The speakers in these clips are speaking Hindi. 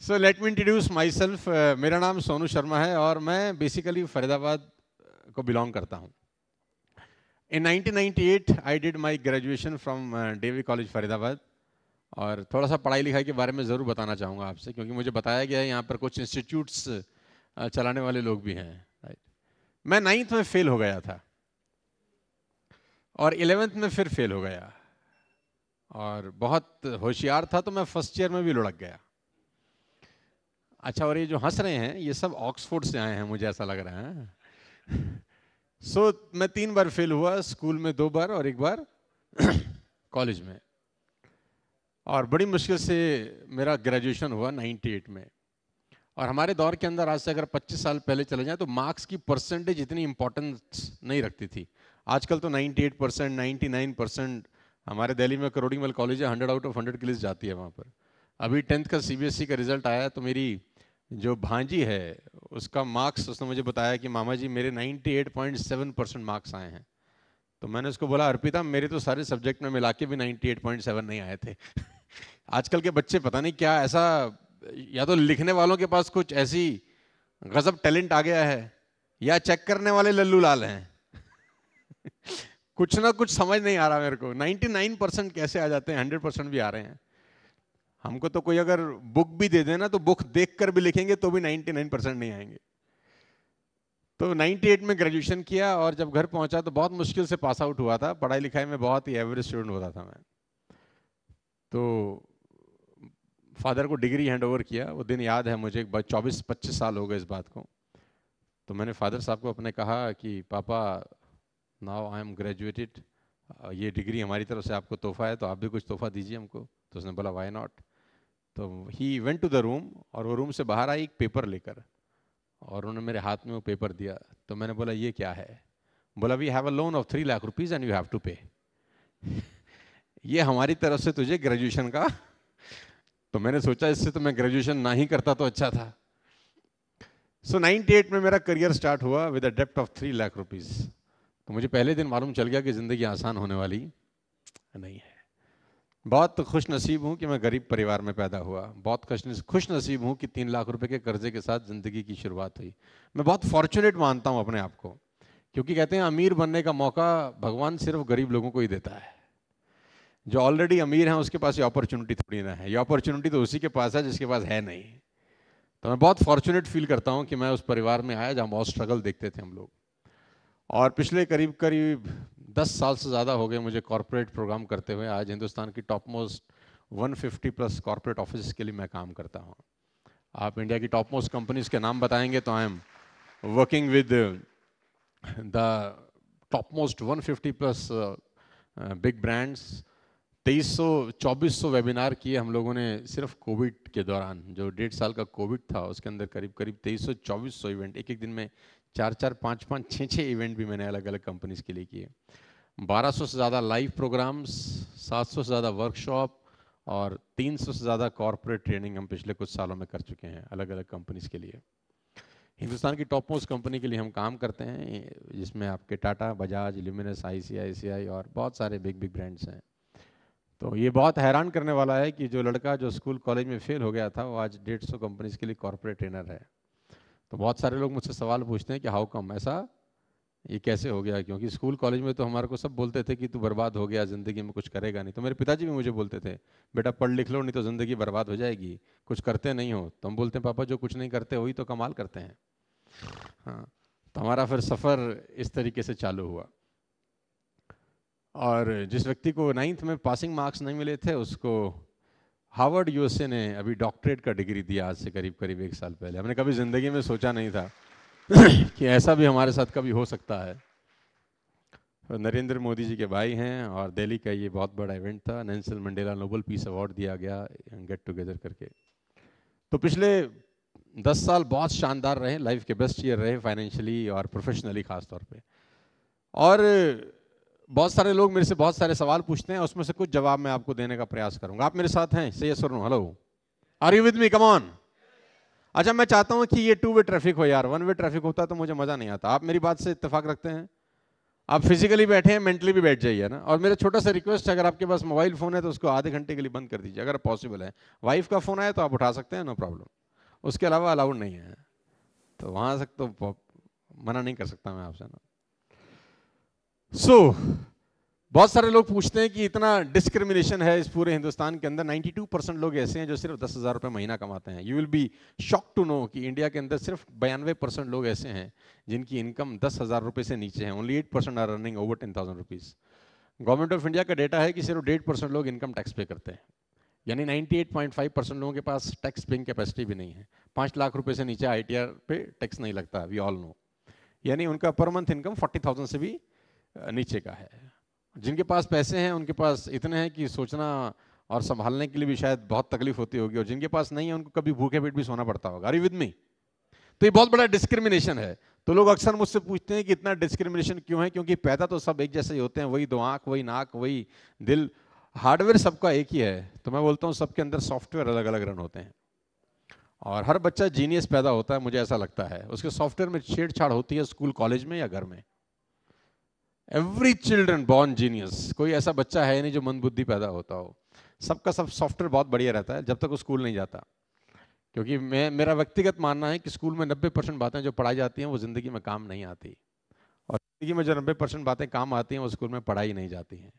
सो let me introduce myself मेरा नाम सोनू शर्मा है और मैं बेसिकली फरीदाबाद uh, को बिलोंग करता हूँ in 1998 I did my graduation from DAV college Faridabad और थोड़ा सा पढ़ाई लिखाई के बारे में ज़रूर बताना चाहूँगा आपसे क्योंकि मुझे बताया गया है यहाँ पर कुछ इंस्टीट्यूट्स uh, चलाने वाले लोग भी हैं राइट मैं नाइन्थ में फेल हो गया था और इलेवेंथ में फिर फेल हो गया और बहुत होशियार था तो मैं फर्स्ट ईयर में भी लुढ़क गया अच्छा और ये जो हंस रहे हैं ये सब ऑक्सफोर्ड से आए हैं मुझे ऐसा लग रहा है सो so, मैं तीन बार फेल हुआ स्कूल में दो बार और एक बार कॉलेज में और बड़ी मुश्किल से मेरा ग्रेजुएशन हुआ 98 में और हमारे दौर के अंदर आज से अगर 25 साल पहले चले जाएं तो मार्क्स की परसेंटेज इतनी इंपॉर्टेंस नहीं रखती थी आजकल तो 98 परसेंट नाइन्टी परसेंट हमारे दिल्ली में मल कॉलेज है हंड्रेड आउट ऑफ हंड्रेड के लिए जाती है वहाँ पर अभी टेंथ का सी e का रिजल्ट आया तो मेरी जो भांजी है उसका मार्क्स उसने मुझे बताया कि मामा जी मेरे 98.7 परसेंट मार्क्स आए हैं तो मैंने उसको बोला अर्पिता मेरे तो सारे सब्जेक्ट में मिला के भी 98.7 नहीं आए थे आजकल के बच्चे पता नहीं क्या ऐसा या तो लिखने वालों के पास कुछ ऐसी गजब टैलेंट आ गया है या चेक करने वाले लल्लू लाल हैं कुछ ना कुछ समझ नहीं आ रहा मेरे को 99 परसेंट कैसे आ जाते हैं 100 परसेंट भी आ रहे हैं हमको तो कोई अगर बुक भी दे देना तो बुक देख कर भी लिखेंगे तो भी 99 परसेंट नहीं आएंगे तो 98 में ग्रेजुएशन किया और जब घर पहुंचा तो बहुत मुश्किल से पास आउट हुआ था पढ़ाई लिखाई में बहुत ही एवरेज स्टूडेंट होता था मैं तो फादर को डिग्री हैंड ओवर किया वो दिन याद है मुझे चौबीस पच्चीस साल हो गए इस बात को तो मैंने फादर साहब को अपने कहा कि पापा नाउ आई एम ग्रेजुएटेड ये डिग्री हमारी तरफ से आपको तोहफा है तो आप भी कुछ तोहफा दीजिए हमको तो उसने बोला वाई नॉट तो he went to the room और वो रूम से बाहर आई एक पेपर लेकर और उन्होंने मेरे हाथ में वो पेपर दिया तो मैंने बोला ये क्या है बोला we have a loan of three lakh rupees and you have to pay ये हमारी तरफ से तुझे ग्रेजुएशन का तो मैंने सोचा इससे तो मैं ग्रेजुएशन ना ही करता तो अच्छा था सो so, एट में मेरा करियर स्टार्ट हुआ विद अ डेप्ट ऑफ थ्री लाख रुपीज़ तो मुझे पहले दिन मालूम चल गया कि ज़िंदगी आसान होने वाली नहीं है बहुत खुश नसीब हूँ कि मैं गरीब परिवार में पैदा हुआ बहुत खुश नसीब हूँ कि तीन लाख रुपए के कर्जे के साथ ज़िंदगी की शुरुआत हुई मैं बहुत फॉर्चुनेट मानता हूँ अपने आप को क्योंकि कहते हैं अमीर बनने का मौका भगवान सिर्फ गरीब लोगों को ही देता है जो ऑलरेडी अमीर हैं उसके पास ये अपॉर्चुनिटी थोड़ी ना है ये अपॉर्चुनिटी तो उसी के पास है जिसके पास है नहीं तो मैं बहुत फॉर्चुनेट फील करता हूँ कि मैं उस परिवार में आया जहाँ बहुत स्ट्रगल देखते थे हम लोग और पिछले करीब करीब दस साल से ज़्यादा हो गए मुझे कॉरपोरेट प्रोग्राम करते हुए आज हिंदुस्तान की top most 150 plus corporate office के लिए मैं काम करता हूँ आप इंडिया की टॉप मोस्ट कंपनीज के नाम बताएंगे तो I am working with the top most 150 plus big brands तेईस सौ चौबीस सौ वेबिनार किए हम लोगों ने सिर्फ कोविड के दौरान जो डेढ़ साल का कोविड था उसके अंदर करीब करीब तेईस सौ चौबीस सौ इवेंट एक एक दिन में चार चार पाँच पाँच छः छः इवेंट भी मैंने अलग अलग कंपनीज के लिए किए 1200 से ज़्यादा लाइव प्रोग्राम्स 700 से ज़्यादा वर्कशॉप और 300 से ज़्यादा कॉरपोरेट ट्रेनिंग हम पिछले कुछ सालों में कर चुके हैं अलग अलग कंपनीज के लिए हिंदुस्तान की टॉप मोस्ट कंपनी के लिए हम काम करते हैं जिसमें आपके टाटा बजाज ल्यूमिनस आई और बहुत सारे बिग बिग ब्रांड्स हैं तो ये बहुत हैरान करने वाला है कि जो लड़का जो स्कूल कॉलेज में फेल हो गया था वो आज डेढ़ सौ कंपनीज के लिए कॉरपोरेट ट्रेनर है तो बहुत सारे लोग मुझसे सवाल पूछते हैं कि हाउ कम ऐसा ये कैसे हो गया क्योंकि स्कूल कॉलेज में तो हमारे को सब बोलते थे कि तू बर्बाद हो गया ज़िंदगी में कुछ करेगा नहीं तो मेरे पिताजी भी मुझे बोलते थे बेटा पढ़ लिख लो नहीं तो ज़िंदगी बर्बाद हो जाएगी कुछ करते नहीं हो तो हम बोलते हैं पापा जो कुछ नहीं करते वही तो कमाल करते हैं हाँ तो हमारा फिर सफ़र इस तरीके से चालू हुआ और जिस व्यक्ति को नाइन्थ में पासिंग मार्क्स नहीं मिले थे उसको हार्वर्ड यू ने अभी डॉक्टरेट का डिग्री दिया आज से करीब करीब एक साल पहले हमने कभी ज़िंदगी में सोचा नहीं था कि ऐसा भी हमारे साथ कभी हो सकता है तो नरेंद्र मोदी जी के भाई हैं और दिल्ली का ये बहुत बड़ा इवेंट था Nelson Mandela Nobel peace award दिया गया गेट टुगेदर करके तो पिछले दस साल बहुत शानदार रहे लाइफ के बेस्ट ईयर रहे फाइनेंशियली और प्रोफेशनली ख़ास तौर पे और बहुत सारे लोग मेरे से बहुत सारे सवाल पूछते हैं उसमें से कुछ जवाब मैं आपको देने का प्रयास करूंगा आप मेरे साथ हैं सही sir hello are you with me on अच्छा मैं चाहता हूं कि ये टू वे ट्रैफिक हो यार वन वे ट्रैफिक होता तो मुझे मज़ा नहीं आता आप मेरी बात से इतफाक रखते हैं आप फिजिकली बैठे हैं मेंटली भी बैठ जाइए ना और मेरा छोटा सा रिक्वेस्ट अगर आपके पास मोबाइल फ़ोन है तो उसको आधे घंटे के लिए बंद कर दीजिए अगर पॉसिबल है वाइफ का फ़ोन आए तो आप उठा सकते हैं नो प्रॉब्लम उसके अलावा अलाउड नहीं है तो वहाँ तक तो मना नहीं कर सकता मैं आपसे ना सो so, बहुत सारे लोग पूछते हैं कि इतना डिस्क्रिमिनेशन है इस पूरे हिंदुस्तान के अंदर 92 परसेंट लोग ऐसे हैं जो सिर्फ दस हज़ार रुपये महीना कमाते हैं you will be shock to know कि इंडिया के अंदर सिर्फ बयानवे परसेंट लोग ऐसे हैं जिनकी इनकम दस हज़ार रुपये से नीचे है only eight percent are running over ten thousand rupees government of India का डेटा है कि सिर्फ डेढ़ परसेंट लोग इनकम टैक्स पे करते हैं यानी 98.5 परसेंट लोगों के पास टैक्स पेइंग कैपेसिटी भी नहीं है पाँच लाख रुपए से नीचे आई पे टैक्स नहीं लगता वी ऑल नो यानी उनका per month income forty thousand से भी नीचे का है जिनके पास पैसे हैं उनके पास इतने हैं कि सोचना और संभालने के लिए भी शायद बहुत तकलीफ होती होगी और जिनके पास नहीं है उनको कभी भूखे पेट भी सोना पड़ता होगा अरे विद मी तो ये बहुत बड़ा डिस्क्रिमिनेशन है तो लोग अक्सर मुझसे पूछते हैं कि इतना डिस्क्रिमिनेशन क्यों है क्योंकि पैदा तो सब एक जैसे ही होते हैं वही दो आंख वही नाक वही दिल हार्डवेयर सबका एक ही है तो मैं बोलता हूँ सबके अंदर सॉफ्टवेयर अलग अलग रन होते हैं और हर बच्चा जीनियस पैदा होता है मुझे ऐसा लगता है उसके सॉफ्टवेयर में छेड़छाड़ होती है स्कूल कॉलेज में या घर में एवरी चिल्ड्रन बॉर्न जीनियस कोई ऐसा बच्चा है नहीं जो मन बुद्धि पैदा होता हो सबका सब सॉफ्टवेयर बहुत बढ़िया रहता है जब तक वो स्कूल नहीं जाता क्योंकि मैं मेरा व्यक्तिगत मानना है कि स्कूल में नब्बे परसेंट बातें जो पढ़ाई जाती हैं वो ज़िंदगी में काम नहीं आती और ज़िंदगी में जो नब्बे परसेंट बातें काम आती हैं वो स्कूल में पढ़ाई नहीं जाती हैं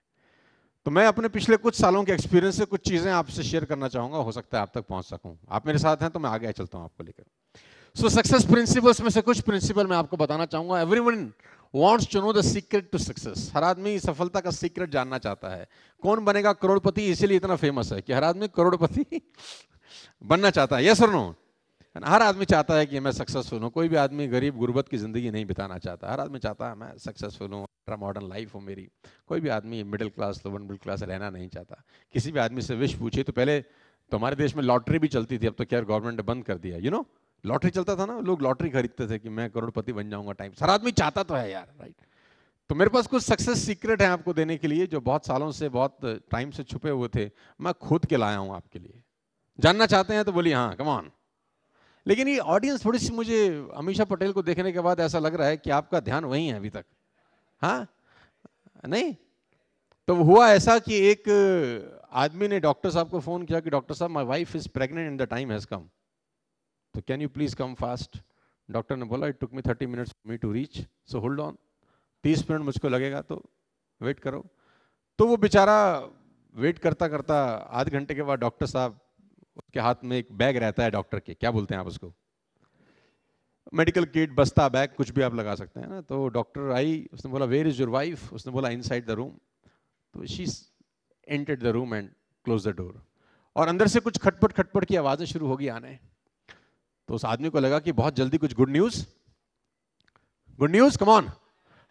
तो मैं अपने पिछले कुछ सालों के एक्सपीरियंस से कुछ चीज़ें आपसे शेयर करना चाहूँगा हो सकता है आप तक पहुँच सकूँ आप मेरे साथ हैं तो मैं आगे चलता हूँ आपको लेकर सो सक्सेस प्रिंसिपल्स में से कुछ प्रिंसिपल मैं आपको बताना चाहूँगा every wants to know the secret to success हर आदमी सफलता का सीक्रेट जानना चाहता है कौन बनेगा करोड़पति इसीलिए इतना फेमस है कि हर आदमी करोड़पति बनना चाहता है यस और नो हर आदमी चाहता है कि मैं सक्सेसफुल हूँ कोई भी आदमी गरीब गुर्बत की ज़िंदगी नहीं बिताना चाहता हर आदमी चाहता है मैं सक्सेसफुल हूँ मॉडर्न लाइफ हो मेरी कोई भी आदमी middle class lower middle class रहना नहीं चाहता किसी भी आदमी से विश पूछे तो पहले तो हमारे देश में लॉटरी भी चलती थी अब तो क्या गवर्नमेंट ने बंद कर दिया you you know know? Lottery चलता था ना लोग लॉटरी खरीदते थे कि मैं करोड़पति बन जाऊंगा टाइम सर आदमी चाहता तो है यार राइट तो मेरे पास कुछ सक्सेस सीक्रेट है आपको देने के लिए जो बहुत सालों से बहुत टाइम से छुपे हुए थे मैं खोद के लाया हूँ आपके लिए जानना चाहते हैं तो बोलिए हाँ कमान लेकिन ये ऑडियंस थोड़ी सी मुझे अमीशा पटेल को देखने के बाद ऐसा लग रहा है कि आपका ध्यान वही है अभी तक हाँ नहीं तो हुआ ऐसा कि एक आदमी ने डॉक्टर साहब को फ़ोन किया कि डॉक्टर साहब my wife is pregnant in the time has come तो can you please come fast doctor ने बोला it took me thirty minutes me to reach so hold on तीस मिनट मुझको लगेगा तो वेट करो तो वो बेचारा वेट करता करता आध घंटे के बाद डॉक्टर साहब उसके हाथ में एक बैग रहता है डॉक्टर के क्या बोलते हैं आप उसको मेडिकल किट बस्ता बैग कुछ भी आप लगा सकते हैं ना तो डॉक्टर आई उसने बोला वेयर इज़ योर वाइफ उसने बोला इन साइड द रूम तो she entered the room and close the door और अंदर से कुछ खटपट खटपट की आवाज़ें शुरू होगी आने तो उस आदमी को लगा कि बहुत जल्दी कुछ good news good news come on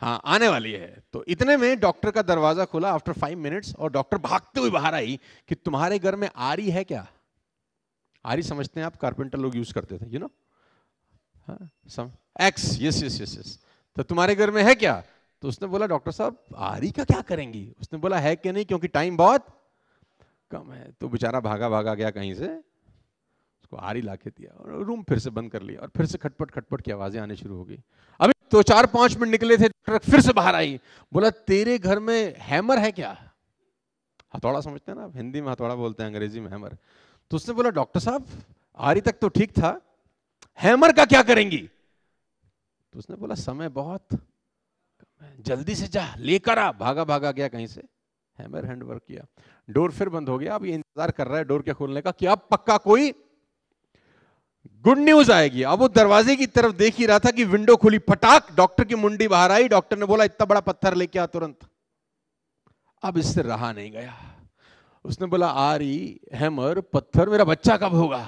हाँ आने वाली है तो इतने में डॉक्टर का दरवाजा खुला आफ्टर फाइव मिनट्स और डॉक्टर भागते हुए बाहर आई कि तुम्हारे घर में आरी है क्या आरी समझते हैं आप कारपेंटर लोग यूज करते थे यू नो हाँ, सम एक्स यस यस यस यस तो तुम्हारे घर में है क्या तो उसने बोला डॉक्टर साहब आरी का क्या करेंगी उसने बोला है कि नहीं क्योंकि टाइम बहुत कम है तो बेचारा भागा भागा गया कहीं से को आरी ला दिया और रूम फिर से बंद कर लिया और फिर से खटपट खटपट की आवाज़ें आने शुरू हो गई अभी दो तो चार पांच मिनट निकले थे ट्रक फिर से बाहर आई बोला तेरे घर में हैमर है क्या हथौड़ा समझते हैं ना आप हिंदी में हथौड़ा बोलते हैं अंग्रेजी में हैमर तो उसने बोला डॉक्टर साहब आरी तक तो ठीक था हैमर का क्या करेंगी तो उसने बोला समय बहुत जल्दी से जा लेकर आ भागा भागा गया कहीं से हैमर हैंडवर्क किया डोर फिर बंद हो गया अब ये इंतजार कर रहा है डोर के खोलने का कि अब पक्का कोई गुड न्यूज आएगी अब वो दरवाजे की तरफ देख ही रहा था कि विंडो खुली फटाक डॉक्टर की मुंडी बाहर आई डॉक्टर ने बोला इतना बड़ा पत्थर लेके आ तुरंत अब इससे रहा नहीं गया उसने बोला आरी हैमर पत्थर मेरा बच्चा कब होगा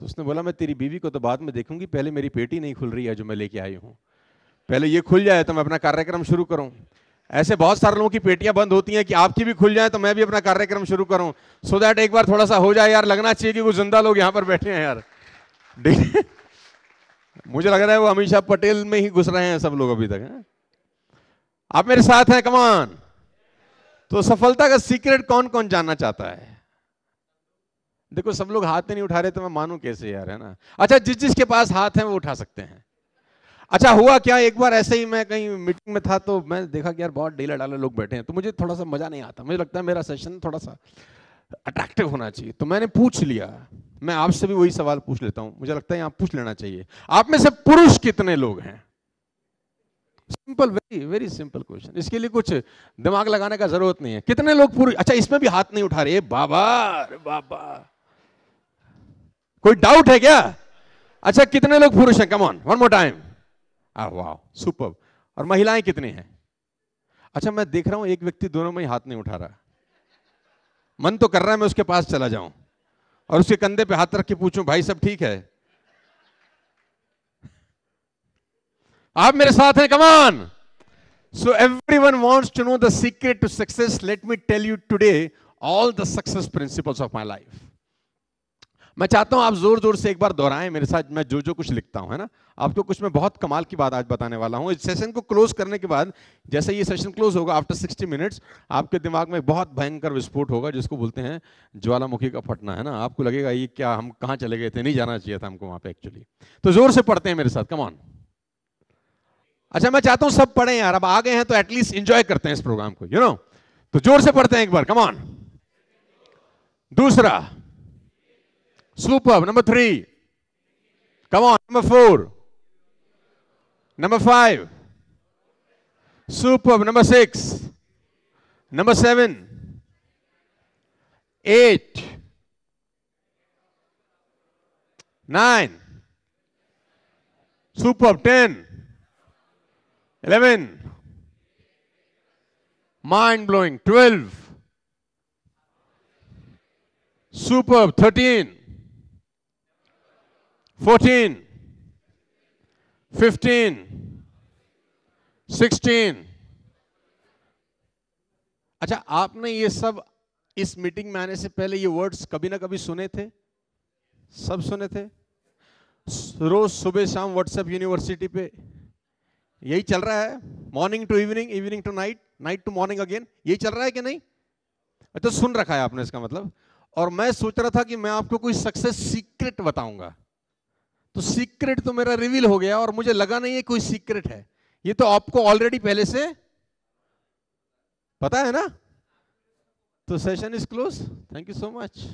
तो उसने बोला मैं तेरी बीवी को तो बाद में देखूंगी पहले मेरी पेटी नहीं खुल रही है जो मैं लेके आई हूं पहले ये खुल जाए तो मैं अपना कार्यक्रम शुरू करूं ऐसे बहुत सारे लोगों की पेटियां बंद होती हैं कि आपकी भी खुल जाए तो मैं भी अपना कार्यक्रम शुरू करूं सो so दैट एक बार थोड़ा सा हो जाए यार लगना चाहिए कि वो जिंदा लोग यहां पर बैठे हैं यार मुझे लग रहा है वो हमेशा पटेल में ही घुस रहे हैं सब लोग अभी तक है? आप मेरे साथ हैं कमान तो सफलता का सीक्रेट कौन कौन जानना चाहता है देखो सब लोग हाथ नहीं उठा रहे तो मैं मानू कैसे यार है ना अच्छा जिस जिसके पास हाथ है वो उठा सकते हैं अच्छा हुआ क्या एक बार ऐसे ही मैं कहीं मीटिंग में था तो मैं देखा कि यार बहुत डेला डाला लोग बैठे हैं तो मुझे थोड़ा सा मजा नहीं आता मुझे लगता है मेरा सेशन थोड़ा सा अट्रैक्टिव होना चाहिए तो मैंने पूछ लिया मैं आपसे भी वही सवाल पूछ लेता हूं मुझे लगता है आप पूछ लेना चाहिए आप में से पुरुष कितने लोग हैं simple very very simple question इसके लिए कुछ दिमाग लगाने का जरूरत नहीं है कितने लोग पुरुष अच्छा इसमें भी हाथ नहीं उठा रहे बाबा बाबा कोई डाउट है क्या अच्छा कितने लोग पुरुष हैं कमॉन वन मोर टाइम वाह सुपर और महिलाएं कितनी हैं अच्छा मैं देख रहा हूं एक व्यक्ति दोनों में ही हाथ नहीं उठा रहा मन तो कर रहा है मैं उसके पास चला जाऊं और उसके कंधे पे हाथ रख के पूछो भाई सब ठीक है आप मेरे साथ हैं come on so everyone wants to know the secret to success let me tell you today all the success principles of my life मैं चाहता हूं आप जोर जोर से एक बार दोहराएं मेरे साथ मैं जो जो कुछ लिखता हूं है ना आपको कुछ मैं बहुत कमाल की बात आज बताने वाला हूं इस सेशन को क्लोज करने के बाद जैसे ये सेशन क्लोज होगा आफ्टर 60 मिनट्स आपके दिमाग में बहुत भयंकर विस्फोट होगा जिसको बोलते हैं ज्वालामुखी का फटना है ना आपको लगेगा ये क्या हम कहाँ चले गए थे नहीं जाना चाहिए था हमको वहाँ पर एक्चुअली तो जोर से पढ़ते हैं मेरे साथ कमान अच्छा मैं चाहता हूँ सब पढ़े यार अब आ गए हैं तो एटलीस्ट इंजॉय करते हैं इस प्रोग्राम को यू नो तो जोर से पढ़ते हैं एक बार कमान दूसरा Superb. Number three. Come on. Number four. Number five. Superb. Number six. Number seven. Eight. Nine. Superb. Ten. Eleven. Mind blowing. Twelve. Superb. Thirteen. 14, 15, 16. अच्छा आपने ये सब इस मीटिंग में आने से पहले ये वर्ड्स कभी ना कभी सुने थे सब सुने थे रोज सुबह शाम व्हाट्सएप यूनिवर्सिटी पे यही चल रहा है morning to evening evening to night night to morning again यही चल रहा है कि नहीं तो सुन रखा है आपने इसका मतलब और मैं सोच रहा था कि मैं आपको कोई सक्सेस सीक्रेट बताऊंगा तो सीक्रेट तो मेरा रिवील हो गया और मुझे लगा नहीं है कोई सीक्रेट है ये तो आपको ऑलरेडी पहले से पता है ना तो session is close thank you so much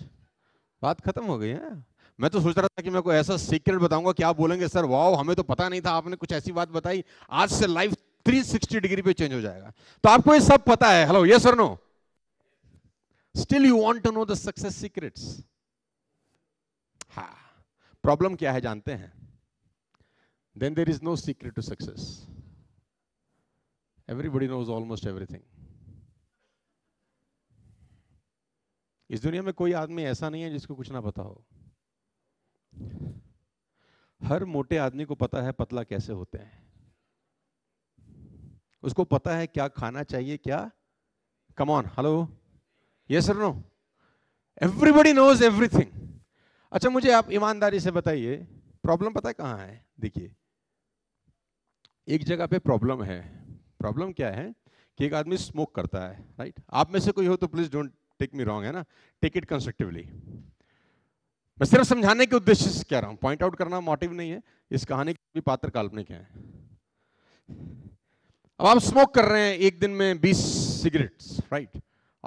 बात खत्म हो गई है मैं तो सोच रहा था कि मैं कोई ऐसा सीक्रेट बताऊंगा क्या बोलेंगे सर वाओ हमें तो पता नहीं था आपने कुछ ऐसी बात बताई आज से लाइफ 360 डिग्री पे चेंज हो जाएगा तो आपको ये सब पता है hello yes sir no still you want to know the success secrets problem क्या है जानते हैं then there is no secret to success everybody knows almost everything इस दुनिया में कोई आदमी ऐसा नहीं है जिसको कुछ ना पता हो हर मोटे आदमी को पता है पतला कैसे होते हैं उसको पता है क्या खाना चाहिए क्या come on hello yes no everybody knows everything अच्छा मुझे आप ईमानदारी से बताइए प्रॉब्लम पता है कहाँ है देखिए एक जगह पे प्रॉब्लम है प्रॉब्लम क्या है कि एक आदमी स्मोक करता है राइट आप में से कोई हो तो please don't take me wrong है ना टेक इट कंस्ट्रक्टिवली मैं सिर्फ समझाने के उद्देश्य से कह रहा हूं पॉइंट आउट करना मोटिव नहीं है इस कहानी के भी पात्र काल्पनिक है अब आप स्मोक कर रहे हैं एक दिन में 20 सिगरेट्स राइट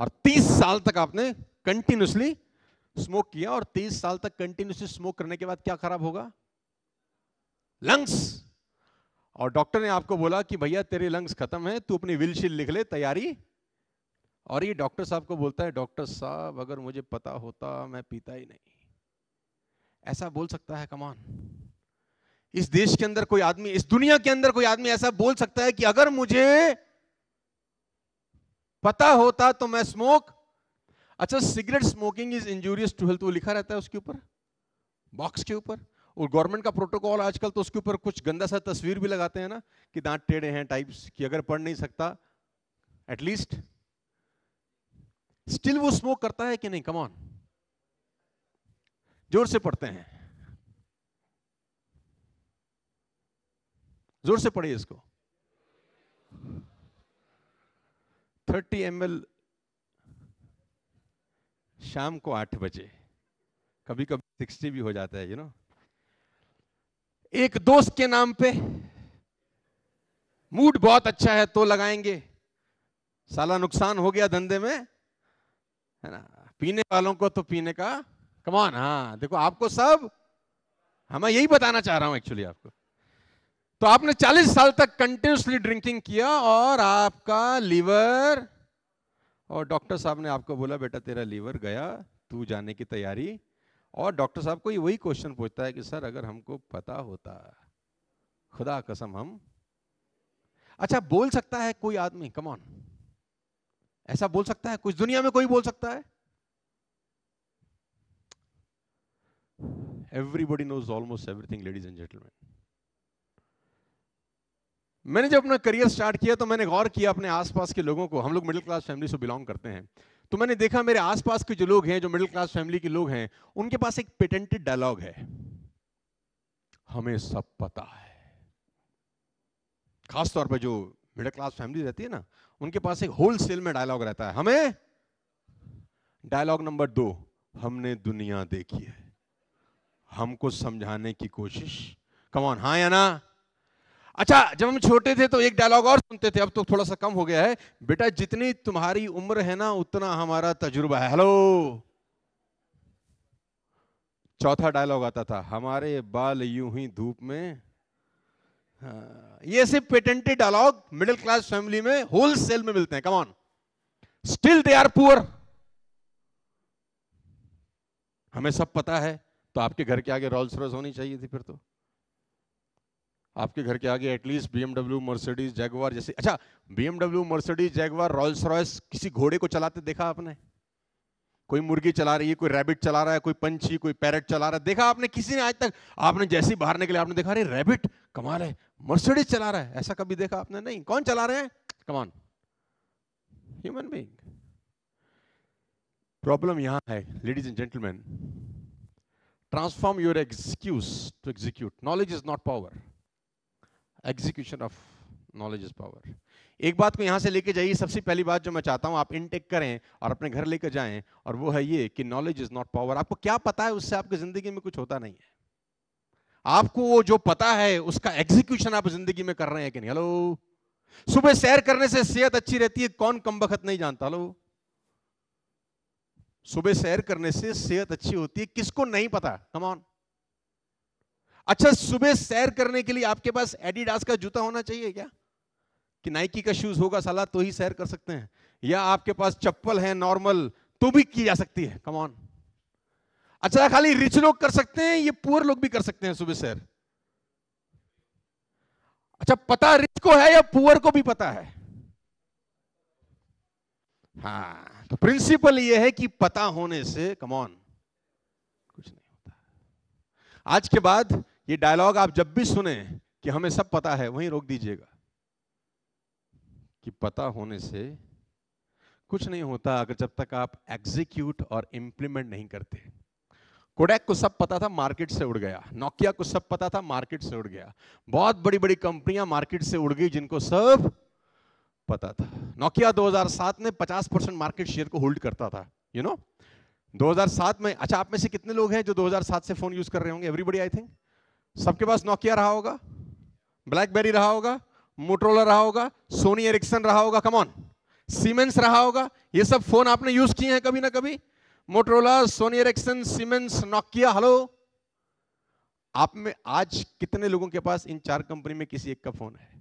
और 30 साल तक आपने कंटिन्यूसली स्मोक किया और 30 साल तक कंटिन्यूसली स्मोक करने के बाद क्या खराब होगा लंग्स और डॉक्टर ने आपको बोला कि भैया तेरे लंग्स खत्म है तू अपनी विलशील लिख ले तैयारी और ये डॉक्टर साहब को बोलता है डॉक्टर साहब अगर मुझे पता होता मैं पीता ही नहीं ऐसा बोल सकता है कमान इस देश के अंदर कोई आदमी इस दुनिया के अंदर कोई आदमी ऐसा बोल सकता है कि अगर मुझे पता होता तो मैं स्मोक अच्छा cigarette smoking is injurious to health वो लिखा रहता है उसके ऊपर बॉक्स के ऊपर और गवर्नमेंट का प्रोटोकॉल आजकल तो उसके ऊपर कुछ गंदा सा तस्वीर भी लगाते हैं ना कि दांत टेढ़े हैं टाइप्स कि अगर पढ़ नहीं सकता एटलीस्ट स्टिल वो स्मोक करता है कि नहीं कमॉन जोर से पढ़ते हैं जोर से पढ़िए इसको थर्टी एम एल शाम को आठ बजे कभी कभी सिक्सटी भी हो जाता है यू नो एक दोस्त के नाम पे मूड बहुत अच्छा है तो लगाएंगे साला नुकसान हो गया धंधे में है ना पीने वालों को तो पीने का कमान हाँ देखो आपको सब हमें हाँ, मैं यही बताना चाह रहा हूं एक्चुअली आपको तो आपने 40 साल तक कंटिन्यूसली ड्रिंकिंग किया और आपका लीवर और डॉक्टर साहब ने आपको बोला बेटा तेरा लीवर गया तू जाने की तैयारी और डॉक्टर साहब को वही क्वेश्चन पूछता है कि सर अगर हमको पता होता खुदा कसम हम अच्छा बोल सकता है कोई आदमी कमॉन ऐसा बोल सकता है कुछ दुनिया में कोई बोल सकता है everybody knows almost everything ladies and gentleman मैंने जब अपना करियर स्टार्ट किया तो मैंने गौर किया अपने आसपास के लोगों को हम लोग मिडिल क्लास फैमिली से बिलोंग करते हैं तो मैंने देखा मेरे आसपास के जो लोग हैं जो मिडिल क्लास फैमिली के लोग हैं उनके पास एक पेटेंटेड डायलॉग है हमें सब पता है खासतौर पर जो मिडिल क्लास फैमिली रहती है ना उनके पास एक होल सेल में डायलॉग रहता है हमें डायलॉग नंबर दो हमने दुनिया देखी है हमको समझाने की कोशिश कमॉन हाँ या ना अच्छा जब हम छोटे थे तो एक डायलॉग और सुनते थे अब तो थोड़ा सा कम हो गया है बेटा जितनी तुम्हारी उम्र है ना उतना हमारा तजुर्बा है हेलो चौथा डायलॉग आता था हमारे बाल यूं ही धूप में हाँ, ये सिर्फ patented dialogue middle class family में होल सेल में मिलते हैं come on still they are poor हमें सब पता है तो आपके घर के आगे रोल्स रॉयस होनी चाहिए थी फिर तो आपके घर के आगे at least BMW Mercedes Jaguar जैसे अच्छा BMW Mercedes Jaguar Rolls Royce किसी घोड़े को चलाते देखा आपने कोई मुर्गी चला रही है कोई रैबिट चला रहा है कोई पंछी कोई पैरट चला रहा है देखा आपने किसी ने आज तक आपने जैसे ही बाहर निकले आपने देखा अरे रैबिट कमाल है मर्सिडीज चला रहा है ऐसा कभी देखा आपने नहीं कौन चला रहे हैं कमान ह्यूमन बींग प्रॉब्लम यहां है ladies and gentleman transform your excuse to execute knowledge is not power execution of knowledge is power एक बात को यहां से लेके जाइए सबसे पहली बात जो मैं चाहता हूं आप इनटेक करें और अपने घर लेकर जाएं और वो है ये कि नॉलेज इज नॉट पावर आपको क्या पता है उससे आपकी जिंदगी में कुछ होता नहीं है आपको वो जो पता है उसका एग्जीक्यूशन आप जिंदगी में कर रहे हैं कि नहीं हेलो सुबह सैर करने से सेहत अच्छी रहती है कौन कम बखत नहीं जानता हेलो सुबह सैर करने से सेहत अच्छी होती है किसको नहीं पता कमॉन अच्छा सुबह सैर करने के लिए आपके पास एडिडास का जूता होना चाहिए क्या कि नाइकी का शूज होगा साला तो ही सैर कर सकते हैं या आपके पास चप्पल है नॉर्मल तो भी की जा सकती है कमॉन अच्छा खाली रिच लोग कर सकते हैं ये पुअर लोग भी कर सकते हैं सुबह सैर अच्छा पता रिच को है या पुअर को भी पता है हाँ तो प्रिंसिपल ये है कि पता होने से कमॉन कुछ नहीं होता आज के बाद ये डायलॉग आप जब भी सुने कि हमें सब पता है वहीं रोक दीजिएगा कि पता होने से कुछ नहीं होता अगर जब तक आप एग्जीक्यूट और इंप्लीमेंट नहीं करते कोडेक को सब पता था मार्केट से उड़ गया नोकिया को सब पता था मार्केट से उड़ गया बहुत बड़ी बड़ी कंपनियां मार्केट से उड़ गई जिनको सब पता था नोकिया 2007 में 50 परसेंट मार्केट शेयर को होल्ड करता था यू you नो know? 2007 में अच्छा आप में से कितने लोग हैं जो 2007 से फोन यूज कर रहे होंगे एवरीबडी आई थिंक सबके पास नोकिया रहा होगा ब्लैकबेरी रहा होगा मोटरोला रहा होगा सोनी एरिक्सन रहा होगा कमॉन सीमेंस रहा होगा ये सब फोन आपने यूज किए हैं कभी ना कभी Motorola Sony Ericsson Siemens Nokia hello आप में आज कितने लोगों के पास इन चार कंपनी में किसी एक का फोन है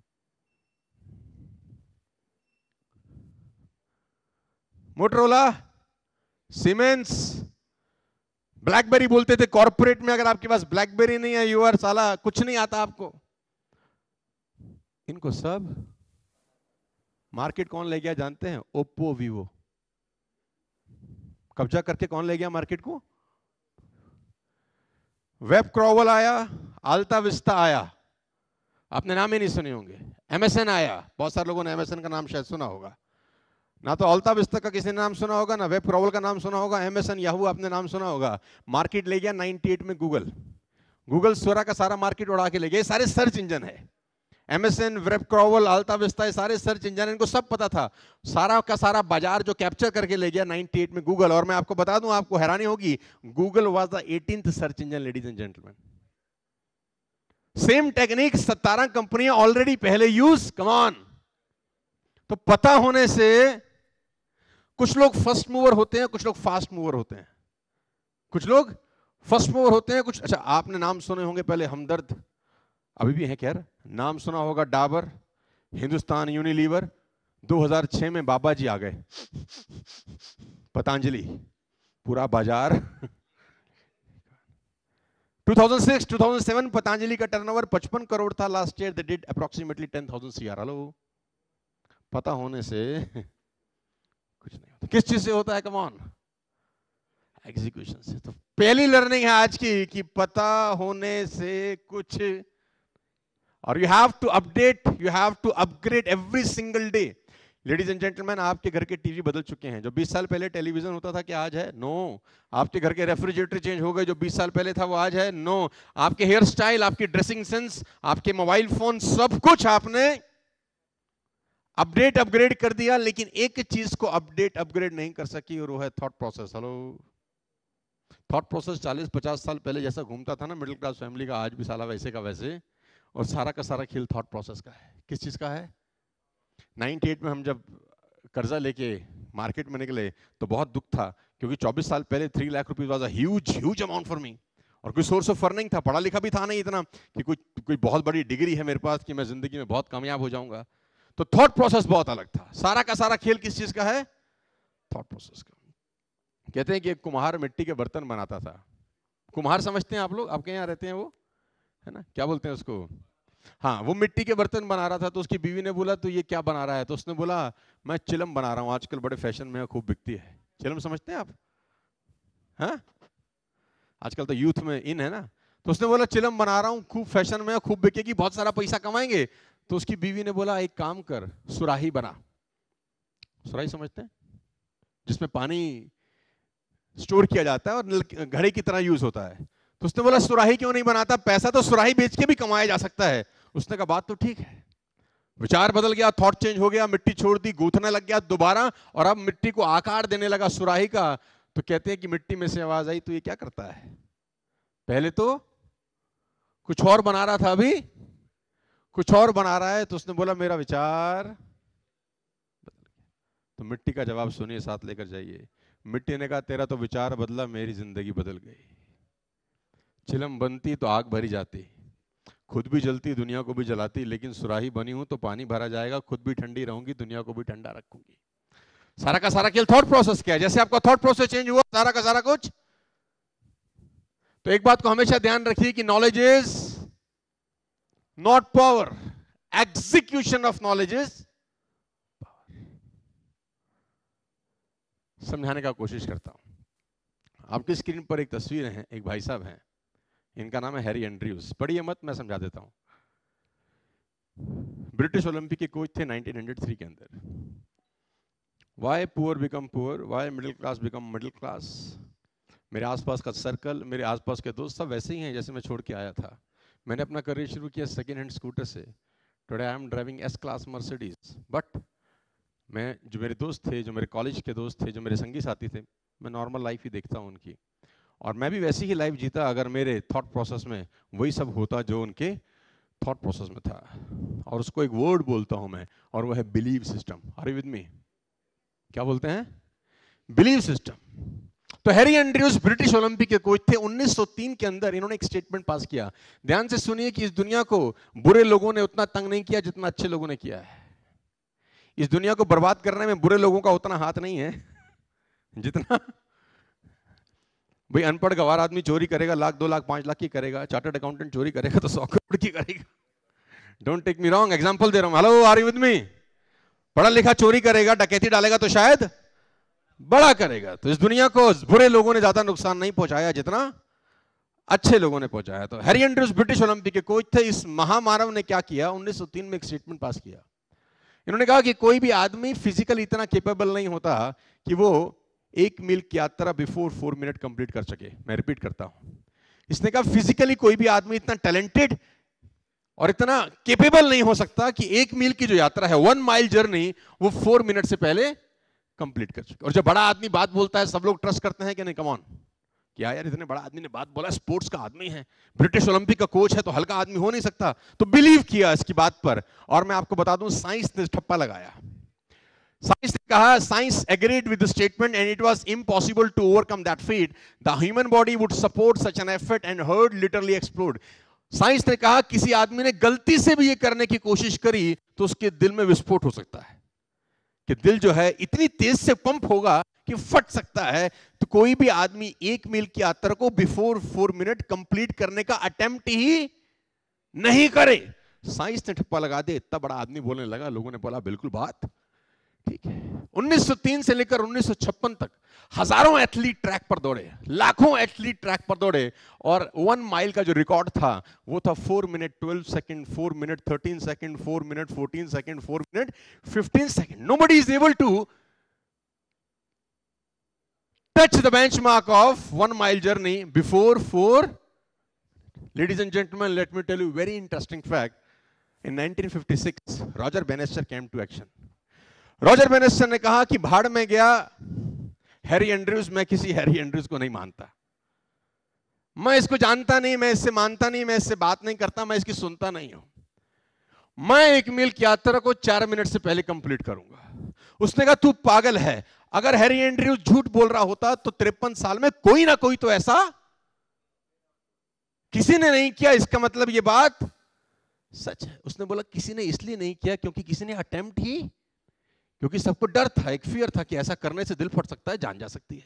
मोटरोला सीमेंस ब्लैकबेरी बोलते थे कॉर्पोरेट में अगर आपके पास ब्लैकबेरी नहीं है यू आर साला कुछ नहीं आता आपको इनको सब मार्केट कौन ले गया जानते हैं ओप्पो वीवो कब्जा करके कौन ले गया मार्केट को वेब क्रॉवल आया आलता विस्ता आया आपने नाम ही नहीं सुने होंगे एमएसएन आया बहुत सारे लोगों ने एमएसएन का नाम शायद सुना होगा ना तो अलता इस्तक का किसी ने नाम सुना होगा ना वेब क्रॉवल का नाम सुना होगा एमएसएन याहू आपने नाम सुना होगा मार्केट ले गया 98 में गूगल गूगल सोरा का सारा मार्केट उड़ा के ले गया ये सारे सर्च इंजन है MSN web crawl Alta Vista सारे सर्च इंजन इनको सब पता था सारा का सारा बाजार जो कैप्चर करके ले गया नाइनटी में गूगल और मैं आपको बता दूं आपको हैरानी होगी Google was the eighteen search engine ladies and gentleman same technique सतारा कंपनियां ऑलरेडी पहले यूज कमॉन तो पता होने से कुछ लोग फर्स्ट मूवर होते हैं कुछ लोग फास्ट मूवर होते हैं कुछ लोग फर्स्ट मूवर होते हैं कुछ अच्छा आपने नाम सुने होंगे पहले हमदर्द अभी भी है खैर नाम सुना होगा डाबर हिंदुस्तान यूनिलीवर 2006 में बाबा जी आ गए पतंजलि पूरा बाजार 2006 2007 पतंजलि का टर्नओवर 55 करोड़ था last year they did approximately ten thousand hello पता होने से कुछ नहीं होता किस चीज से होता है कमॉन एग्जीक्यूशन से तो पहली लर्निंग है आज की कि पता होने से कुछ और you have to update you have to upgrade every single day ladies and gentleman आपके घर के टीवी बदल चुके हैं जो 20 साल पहले टेलीविजन होता था क्या आज है नो no. आपके घर के रेफ्रिजरेटर चेंज हो गए जो 20 साल पहले था वो आज है नो no. आपके हेयर स्टाइल आपकी ड्रेसिंग सेंस आपके मोबाइल फोन सब कुछ आपने अपडेट अपग्रेड कर दिया लेकिन एक चीज को अपडेट अपग्रेड नहीं कर सकी और वो है thought process hello thought process 40-50 साल पहले जैसा घूमता था ना मिडिल क्लास फैमिली का आज भी साला वैसे का वैसे और सारा का सारा खेल थॉट प्रोसेस का है किस चीज़ का है 98 में हम जब कर्जा लेके मार्केट में निकले तो बहुत दुख था क्योंकि 24 साल पहले three lakh rupees was huge huge amount for me और कोई सोर्स ऑफ फर्निंग था पढ़ा लिखा भी था नहीं इतना कि कोई कोई बहुत बड़ी डिग्री है मेरे पास कि मैं ज़िंदगी में बहुत कामयाब हो जाऊंगा तो थॉट प्रोसेस बहुत अलग था सारा का सारा खेल किस चीज का है थॉट प्रोसेस का कहते हैं कि एक कुम्हार मिट्टी के बर्तन बनाता था कुम्हार समझते हैं आप लोग आपके यहाँ रहते हैं वो है ना क्या बोलते हैं उसको हाँ वो मिट्टी के बर्तन बना रहा था तो उसकी बीवी ने बोला तो ये क्या बना रहा है तो उसने बोला मैं चिलम बना रहा हूँ आजकल बड़े फैशन में खूब बिकती है चिलम समझते हैं आप हाँ आजकल तो यूथ में इन है ना तो उसने बोला चिलम बना रहा हूँ खूब फैशन में खूब बिकेगी बहुत सारा पैसा कमाएंगे तो उसकी बीवी ने बोला एक काम कर सुराही बना सुराही समझते हैं जिसमें पानी स्टोर किया जाता है और घड़े की तरह यूज होता है तो उसने बोला सुराही क्यों नहीं बनाता पैसा तो सुराही बेच के भी कमाया जा सकता है उसने कहा बात तो ठीक है विचार बदल गया थॉट चेंज हो गया मिट्टी छोड़ दी गूथना लग गया दोबारा और अब मिट्टी को आकार देने लगा सुराही का तो कहते हैं कि मिट्टी में से आवाज आई तो ये क्या करता है पहले तो कुछ और बना रहा था अभी कुछ और बना रहा है तो उसने बोला मेरा विचार तो मिट्टी का जवाब सुनिए साथ लेकर जाइए मिट्टी ने कहा तेरा तो विचार बदला मेरी जिंदगी बदल गई चिलम बनती तो आग भरी जाती खुद भी जलती दुनिया को भी जलाती लेकिन सुराही बनी हूं तो पानी भरा जाएगा खुद भी ठंडी रहूंगी दुनिया को भी ठंडा रखूंगी सारा का सारा खेल थॉट प्रोसेस क्या है जैसे आपका थॉट प्रोसेस चेंज हुआ सारा का सारा कुछ तो एक बात को हमेशा ध्यान रखिए कि knowledge is not power. Execution of knowledge is power. समझाने का कोशिश करता हूं आपकी स्क्रीन पर एक तस्वीर है एक भाई साहब हैं इनका नाम है हैरी एंड्रयूज पढ़िए मत मैं समझा देता हूं ब्रिटिश ओलंपिक के कोच थे 1903 के अंदर why poor become poor why middle class become middle class मेरे आसपास का सर्कल मेरे आसपास के दोस्त सब वैसे ही हैं जैसे मैं छोड़ के आया था मैंने अपना करियर शुरू किया सेकेंड हैंड स्कूटर से today I am driving S class Mercedes but मैं जो मेरे दोस्त थे जो मेरे कॉलेज के दोस्त थे जो मेरे संगी साथी थे मैं नॉर्मल लाइफ ही देखता हूँ उनकी और मैं भी वैसी ही लाइफ जीता अगर मेरे थॉट प्रोसेस में वही सब होता जो उनके थॉट प्रोसेस में था और उसको एक वर्ड बोलता हूँ मैं और वह है बिलीव सिस्टम अरे विद मी क्या बोलते हैं बिलीव सिस्टम तो हैरी एंड्रयूज ब्रिटिश ओलंपिक के कोच थे 1903 के अंदर इन्होंने एक स्टेटमेंट पास किया ध्यान से सुनिए कि इस दुनिया को बुरे लोगों ने उतना तंग नहीं किया जितना अच्छे लोगों ने किया है इस दुनिया को बर्बाद करने में बुरे लोगों का उतना हाथ नहीं है जितना भाई अनपढ़ गवार आदमी चोरी करेगा लाख दो लाख पांच लाख की करेगा चार्टर्ड अकाउंटेंट चोरी करेगा तो सौ करोड़ की करेगा don't take me wrong example दे रहा हूं hello are you with me पढ़ा लिखा चोरी करेगा डकैती डालेगा तो शायद बड़ा करेगा तो इस दुनिया को बुरे लोगों ने ज्यादा नुकसान नहीं पहुंचाया जितना अच्छे लोगों ने पहुंचाया तो हैरी एंड्रूस ब्रिटिश ओलंपिक के कोच थे इस महामानव ने क्या किया 1903 में एक स्टेटमेंट पास किया इन्होंने कहा कि कोई भी आदमी फिजिकल इतना केपेबल नहीं होता कि वो एक मील की यात्रा बिफोर फोर मिनट कंप्लीट कर सके मैं रिपीट करता हूं इसने कहा फिजिकली कोई भी आदमी इतना टैलेंटेड और इतना केपेबल नहीं हो सकता कि एक मील की जो यात्रा है वन माइल जर्नी वो फोर मिनट से पहले कंप्लीट कर चुके और जब बड़ा आदमी बात बोलता है सब लोग ट्रस्ट करते हैं कि नहीं कमॉन क्या यार इतने बड़ा आदमी ने बात बोला स्पोर्ट्स का आदमी है ब्रिटिश ओलंपिक का कोच है तो हल्का आदमी हो नहीं सकता तो बिलीव किया इसकी बात पर और मैं आपको बता दूं साइंस ने ठप्पा लगाया साइंस ने कहा science agreed with statement and it was impossible to overcome that feat the human body would support such an effort and heart literally explode science ने कहा किसी आदमी ने गलती से भी ये करने की कोशिश करी तो उसके दिल में विस्फोट हो सकता है कि दिल जो है इतनी तेज से पंप होगा कि फट सकता है तो कोई भी आदमी एक मील की यात्रा को बिफोर फोर मिनट कंप्लीट करने का अटेम्प्ट ही नहीं करे साइंस ने ठप्पा लगा दे इतना बड़ा आदमी बोलने लगा लोगों ने बोला बिल्कुल बात ठीक है 1903 से लेकर 1956 तक हजारों एथलीट ट्रैक पर दौड़े लाखों एथलीट ट्रैक पर दौड़े और वन माइल का जो रिकॉर्ड था वो था four minute twelve second four minute thirteen second four minute fourteen second four minute fifteen second nobody is able to touch the benchmark of one mile journey before four ladies and gentlemen let me tell you very interesting fact in 1956 Roger Bannister came to action Roger Bannister ने कहा कि भाड़ में गया हैरी एंड्रयूज मैं किसी हैरी एंड्रयूज को नहीं मानता मैं इसको जानता नहीं मैं इससे मानता नहीं मैं इससे बात नहीं करता मैं इसकी सुनता नहीं हूं मैं एक मील की यात्रा को चार मिनट से पहले कंप्लीट करूंगा उसने कहा तू पागल है अगर हैरी एंड्रयूज झूठ बोल रहा होता तो तिरपन साल में कोई ना कोई तो ऐसा किसी ने नहीं किया इसका मतलब यह बात सच है उसने बोला किसी ने इसलिए नहीं किया क्योंकि किसी ने अटेम्प्ट ही क्योंकि सबको डर था एक फियर था कि ऐसा करने से दिल फट सकता है जान जा सकती है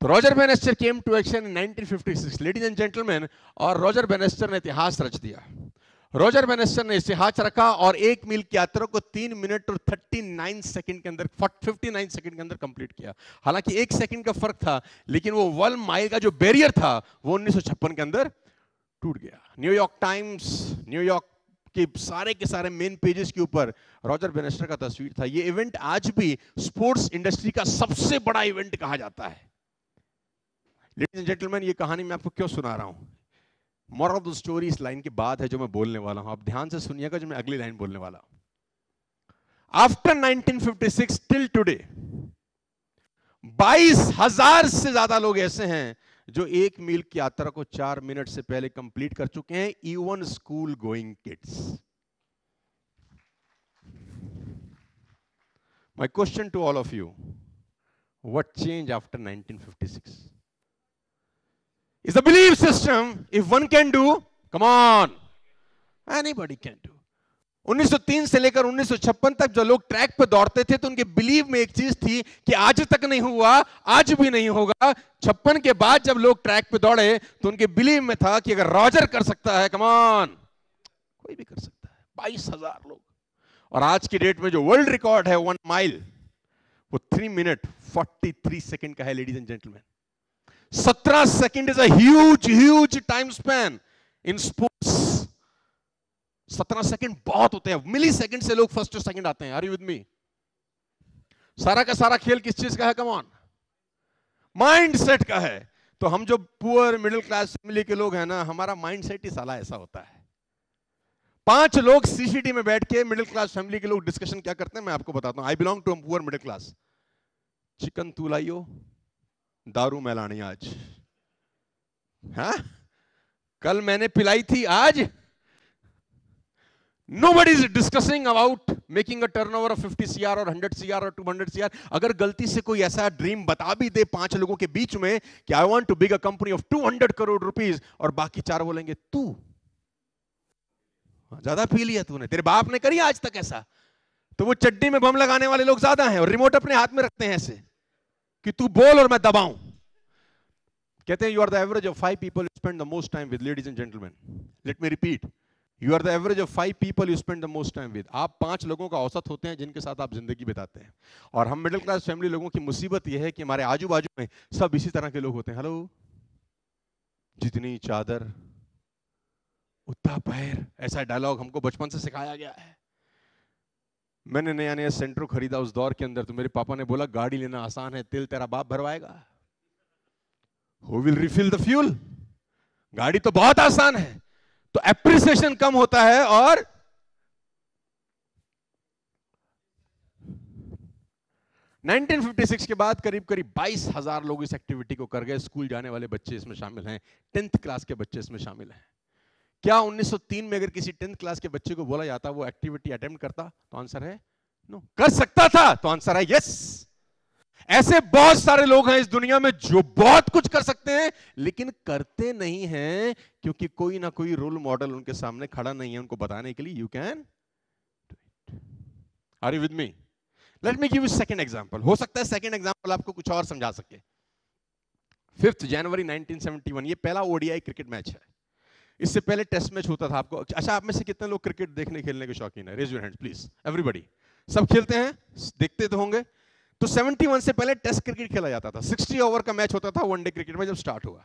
तो Roger Bannister came to action in 1956 ladies and gentleman और रॉजर बेनेस्टर ने इतिहास रच दिया रॉजर बेनेस्टर ने इतिहास रखा और एक मील की यात्रा को तीन मिनट और थर्टी नाइन सेकेंड के अंदर फिफ्टी नाइन सेकेंड के अंदर कंप्लीट किया हालांकि एक सेकेंड का फर्क था लेकिन वो वन माइल का जो बैरियर था वो उन्नीस के अंदर टूट गया न्यूयॉर्क टाइम्स न्यूयॉर्क कि सारे के सारे मेन पेजेस के ऊपर रॉजर बेनेस्टर का तस्वीर था ये इवेंट आज भी स्पोर्ट्स इंडस्ट्री का सबसे बड़ा इवेंट कहा जाता है लेडीज एंड जेंटलमैन ये कहानी मैं आपको क्यों सुना रहा हूं मॉरल ऑफ द स्टोरी इस लाइन के बाद है जो मैं बोलने वाला हूं आप ध्यान से सुनिएगा जो मैं अगली लाइन बोलने वाला हूं आफ्टर 1956 टिल टुडे 22 हजार से ज्यादा लोग ऐसे हैं जो एक मील की यात्रा को चार मिनट से पहले कंप्लीट कर चुके हैं even school going kids my question to all of you what change after 1956? Is the belief system if one can do come on anybody can do 1903 से लेकर 1956 तक जो लोग ट्रैक पर दौड़ते थे तो उनके बिलीव में एक चीज थी कि आज तक नहीं हुआ आज भी नहीं होगा छप्पन के बाद जब लोग ट्रैक पे दौड़े तो उनके बिलीव में था कि अगर रॉजर कर सकता है कमान कोई भी कर सकता है बाईस हजार लोग और आज की डेट में जो वर्ल्ड रिकॉर्ड है वन माइल वो three minute forty three second का है लेडीज एंड जेंटलमैन सत्रह second is a huge time span in sports सत्रह सेकंड बहुत होते हैं मिली सेकंड से लोग फर्स्ट सेकंड आते हैं आर यू विद मी सारा का सारा खेल किस चीज का है कमॉन माइंड सेट का है तो हम जो पुअर मिडिल क्लास फैमिली के लोग हैं ना हमारा माइंड सेट ही साला ऐसा होता है पांच लोग सीसीटी में बैठ के मिडिल क्लास फैमिली के लोग डिस्कशन क्या करते हैं मैं आपको बताता हूं I belong to poor middle class chicken तू लाइयो दारू मैं लानी आज हा? कल मैंने पिलाई थी आज Nobody is discussing about making a turnover of 50 CR or 100 CR or 200 CR. अगर गलती से कोई ऐसा ड्रीम बता भी दे पांच लोगों के बीच में कि I want to big a company of 200 crore rupees और बाकी चार बोलेंगे तू हाँ, ज्यादा पी लिया तूने तेरे बाप ने करी आज तक ऐसा तो वो चड्डी में बम लगाने वाले लोग ज्यादा हैं और रिमोट अपने हाथ में रखते हैं ऐसे कि तू बोल और मैं दबाऊं कहते हैं you are the average of five people spend the most time with ladies and gentleman let me repeat you are the average of five people you spend the most time with आप पांच लोगों का औसत होते हैं जिनके साथ आप जिंदगी बिताते हैं और हम मिडिल क्लास फैमिली लोगों की मुसीबत यह है कि हमारे आजू बाजू में सब इसी तरह के लोग होते हैं हेलो जितनी चादर उत्ता पैर ऐसा डायलॉग हमको बचपन से सिखाया गया है मैंने नया नया सेंट्रो खरीदा उस दौर के अंदर तो मेरे पापा ने बोला गाड़ी लेना आसान है तेल तेरा बाप भरवाएगा who will refill the fuel गाड़ी तो बहुत आसान है तो एप्रिसिएशन कम होता है और नाइनटीन फिफ्टी सिक्स के बाद करीब करीब बाईस हजार लोग इस एक्टिविटी को कर गए स्कूल जाने वाले बच्चे इसमें शामिल हैं टेंथ क्लास के बच्चे इसमें शामिल हैं क्या 1903 में अगर किसी टेंथ क्लास के बच्चे को बोला जाता वो एक्टिविटी अटेम्प्ट करता तो आंसर है नो no. कर सकता था तो आंसर है यस yes. ऐसे बहुत सारे लोग हैं इस दुनिया में जो बहुत कुछ कर सकते हैं लेकिन करते नहीं हैं क्योंकि कोई ना कोई रोल मॉडल उनके सामने खड़ा नहीं है उनको बताने के लिए you can are you with me let me give you second example हो सकता है सेकंड एग्जांपल आपको कुछ और समझा सके फिफ्थ जनवरी 1971 ये पहला ओडीआई क्रिकेट मैच है इससे पहले टेस्ट मैच होता था आपको अच्छा आप में से कितने लोग क्रिकेट देखने खेलने के शौकीन है raise your hand please everybody सब खेलते हैं देखते तो होंगे तो 71 से पहले टेस्ट क्रिकेट खेला जाता था 60 ओवर का मैच होता था वनडे क्रिकेट में जब स्टार्ट हुआ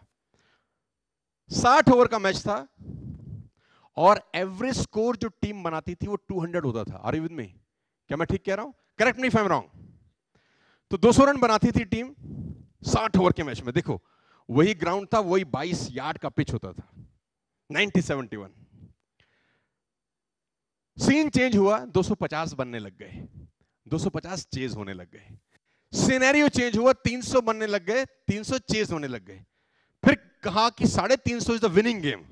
60 ओवर का मैच था और एवरेज स्कोर जो टीम बनाती थी वो 200 होता था आर विद मी क्या मैं ठीक कह रहा हूं करेक्ट नहीं फैम रॉन्ग तो 200 रन बनाती थी टीम 60 ओवर के मैच में देखो वही ग्राउंड था वही 22 यार्ड का पिच होता था 1971 सीन चेंज हुआ 250 बनने लग गए 250 चेज होने लग गए सिनेरियो चेंज हुआ 300 बनने लग गए 300 चेज होने लग गए फिर कहा कि साढ़े तीन सौ इज द विनिंग गेम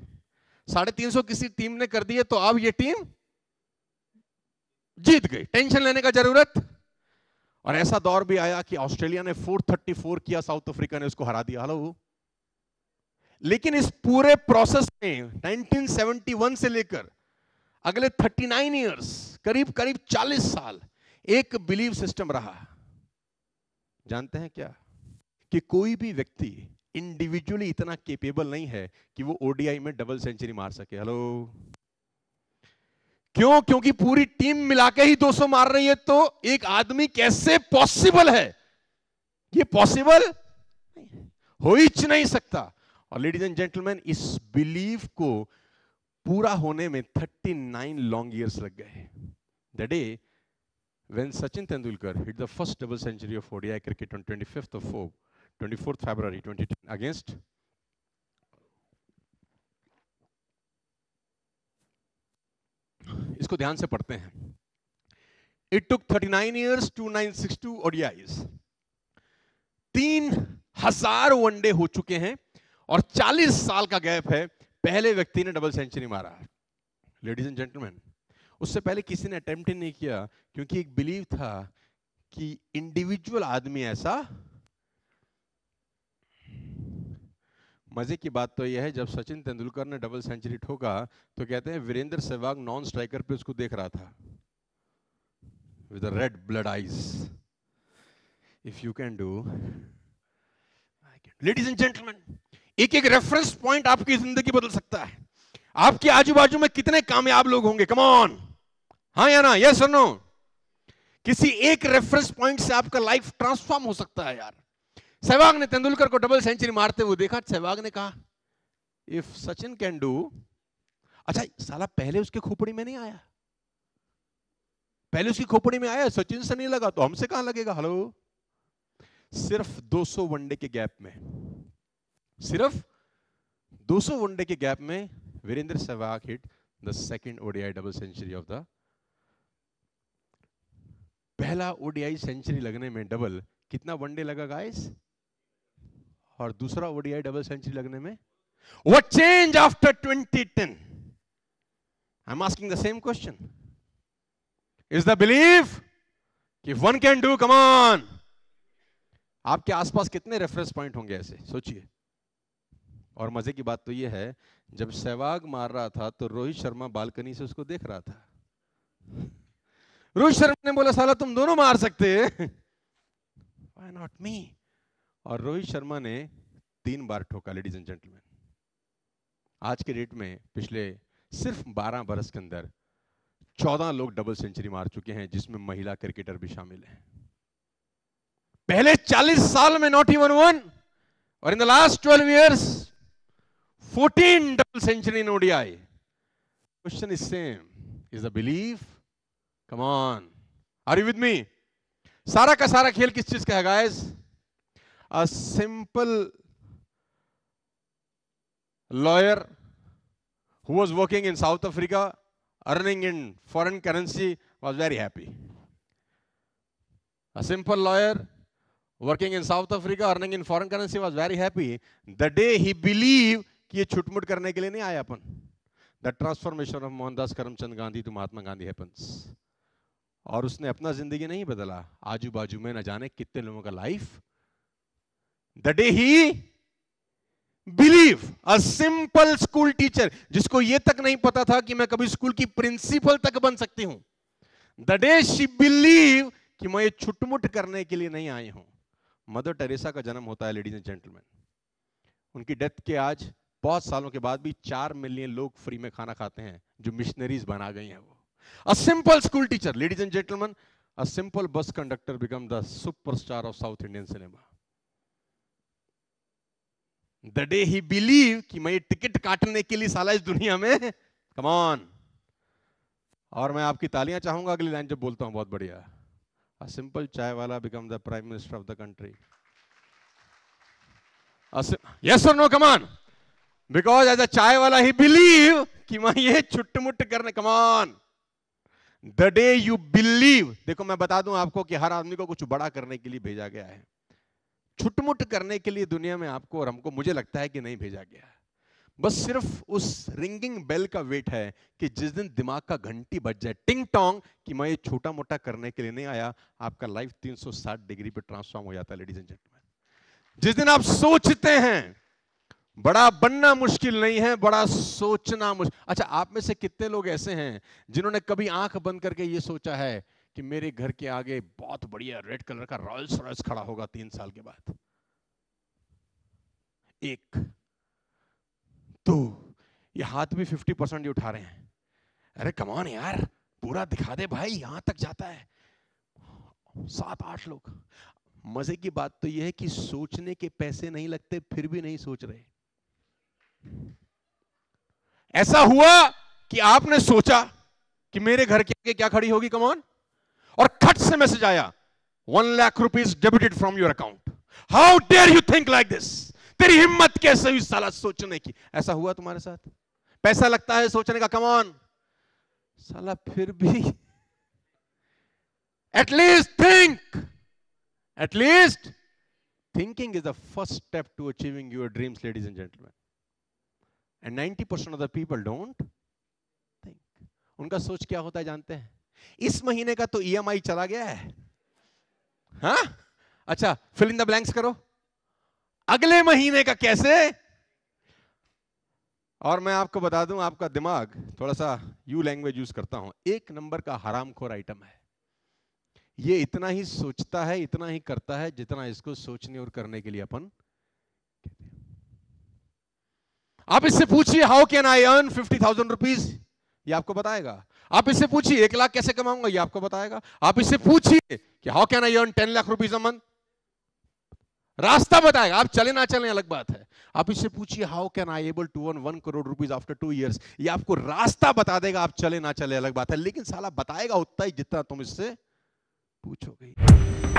साढ़े तीन सौ किसी टीम ने कर दिए तो अब ये टीम जीत गई टेंशन लेने का जरूरत और ऐसा दौर भी आया कि ऑस्ट्रेलिया ने 434 किया साउथ अफ्रीका ने उसको हरा दिया हेलो लेकिन इस पूरे प्रोसेस में 1971 से लेकर अगले 39 इयर्स करीब करीब 40 साल एक बिलीव सिस्टम रहा जानते हैं क्या कि कोई भी व्यक्ति इंडिविजुअली इतना केपेबल नहीं है कि वो ओडीआई में डबल सेंचुरी मार सके हेलो क्यों क्योंकि पूरी टीम मिला ही 200 मार रही है तो एक आदमी कैसे पॉसिबल है ये पॉसिबल हो ही नहीं सकता और लेडीज एंड जेंटलमैन इस बिलीव को पूरा होने में 39 लॉन्ग ईयर्स लग गए the day When Sachin Tendulkar hit the first double century of ODI cricket on 25th of 4, 24th February 2010 against इसको ध्यान से पढ़ते हैं इट टुक 39 इयर्स 2962 ओडीआईज तीन हजार वनडे हो चुके हैं और 40 साल का गैप है पहले व्यक्ति ने डबल सेंचुरी मारा लेडीज एंड जेंटलमैन उससे पहले किसी ने अटेम्प्ट नहीं किया क्योंकि एक बिलीव था कि इंडिविजुअल आदमी ऐसा मजे की बात तो यह है जब सचिन तेंदुलकर ने डबल सेंचुरी ठोका तो कहते हैं वीरेंद्र सहवाग नॉन स्ट्राइकर पे उसको देख रहा था with red blood eyes if you can do ladies and gentleman एक एक रेफरेंस पॉइंट आपकी जिंदगी बदल सकता है आपके आजू बाजू में कितने कामयाब लोग होंगे कमॉन हाँ या ना यस नो किसी एक रेफरेंस पॉइंट से आपका लाइफ ट्रांसफॉर्म हो सकता है यार सहवाग ने तेंदुलकर को डबल सेंचुरी मारते हुए देखा सहवाग ने कहा इफ सचिन कैन डू अच्छा साला पहले उसके खोपड़ी में नहीं आया पहले उसकी खोपड़ी में आया सचिन से नहीं लगा तो हमसे कहां लगेगा हेलो सिर्फ 200 वनडे के गैप में सिर्फ 200 वनडे के गैप में Virender Sehwag hit the second ODI double century of the पहला ओडीआई सेंचुरी लगने में डबल कितना वनडे लगा गाइस और दूसरा ओडीआई डबल सेंचुरी लगने में what change after 2010 I am asking the same question is the believe कि वन कैन डू कमान आपके आसपास कितने रेफरेंस पॉइंट होंगे ऐसे सोचिए और मजे की बात तो यह है जब सहवाग मार रहा था तो रोहित शर्मा बालकनी से उसको देख रहा था रोहित शर्मा ने बोला साला तुम दोनों मार सकते हैं नॉट मी और रोहित शर्मा ने तीन बार ठोका लेडीज एंड जेंटलमैन आज के डेट में पिछले सिर्फ 12 बरस के अंदर 14 लोग डबल सेंचुरी मार चुके हैं जिसमें महिला क्रिकेटर भी शामिल है पहले 40 साल में नॉट इवन वन और in the last 12 years 14 double century in ODI question is same is the belief Come on. Are you with me? सारा का सारा खेल किस चीज का है guys a simple lawyer who was working in South Africa earning in foreign currency was very happy a simple lawyer working in South Africa earning in foreign currency was very happy the day he believe कि ये छुटमुट करने के लिए नहीं आया अपन the transformation of Mohandas Karamchand Gandhi to Mahatma Gandhi happens और उसने अपना जिंदगी नहीं बदला आजू बाजू में न जाने कितने लोगों का life the day he believe a simple school teacher जिसको यह तक नहीं पता था कि मैं कभी स्कूल की प्रिंसिपल तक बन सकती हूं द डे शी बिलीव कि मैं ये छुटमुट करने के लिए नहीं आई हूं मदर टेरेसा का जन्म होता है लेडीज एंड जेंटलमैन उनकी डेथ के आज बहुत सालों के बाद भी चार मिलियन लोग फ्री में खाना खाते हैं जो मिशनरीज बना गई हैं वो A simple school teacher, ladies and gentlemen, a simple bus conductor become the superstar of South Indian cinema. The day he believe कि मैं टिकट काटने के लिए साला इस दुनिया में कमॉन और मैं आपकी तालियां चाहूंगा अगली लाइन जब बोलता हूं बहुत बढ़िया अ simple chai wala become the prime minister of the country yes और no come on because as a chai wala he believe कि मैं ये छुट्ट मुट्ट करने come on the day you believe देखो मैं बता दूं आपको कि हर आदमी को कुछ बड़ा करने के लिए भेजा गया है छुटमुट करने के लिए दुनिया में आपको और हमको मुझे लगता है कि नहीं भेजा गया है बस सिर्फ उस रिंगिंग बेल का वेट है कि जिस दिन दिमाग का घंटी बज जाए टिंग टोंग कि मैं ये छोटा मोटा करने के लिए नहीं आया आपका लाइफ 360 डिग्री पे ट्रांसफॉर्म हो जाता है लेडीज एंड जेंटलमैन जिस दिन आप सोचते हैं बड़ा बनना मुश्किल नहीं है बड़ा सोचना मुश्किल अच्छा आप में से कितने लोग ऐसे हैं जिन्होंने कभी आंख बंद करके ये सोचा है कि मेरे घर के आगे बहुत बढ़िया रेड कलर का रॉयल्स रॉयल्स खड़ा होगा तीन साल के बाद एक दो ये हाथ भी फिफ्टी परसेंट उठा रहे हैं अरे कमान यार पूरा दिखा दे भाई यहां तक जाता है सात आठ लोग मजे की बात तो यह है कि सोचने के पैसे नहीं लगते फिर भी नहीं सोच रहे ऐसा हुआ कि आपने सोचा कि मेरे घर के आगे क्या खड़ी होगी कमान और खट से मैसेज आया one lakh rupees debited from your account how dare you think like this तेरी हिम्मत कैसे हुई साला सोचने की ऐसा हुआ तुम्हारे साथ पैसा लगता है सोचने का कमान साला फिर भी at least think at least thinking is the first step to achieving your dreams ladies and gentleman and percent of the people don't think उनका सोच क्या होता है जानते हैं इस महीने का तो ईएमआई e चला गया है हाँ अच्छा फिल इन द ब्लैंक्स करो अगले महीने का कैसे और मैं आपको बता दूं आपका दिमाग थोड़ा सा यू लैंग्वेज यूज करता हूं एक नंबर का हरामखोर आइटम है ये इतना ही सोचता है इतना ही करता है जितना इसको सोचने और करने के लिए अपन आप इससे पूछिए how can I earn fifty thousand rupees ये आपको बताएगा आप इससे पूछिए एक लाख कैसे कमाऊंगा ये आपको बताएगा आप इससे पूछिए कि how can I earn ten lakh rupees अमन रास्ता बताएगा आप चले ना चले अलग बात है आप इससे पूछिए how can I able to earn one crore rupees after two years ये आपको रास्ता बता देगा आप चले ना चले अलग बात है लेकिन साला बताएगा उतना ही जितना तुम इससे पूछोगे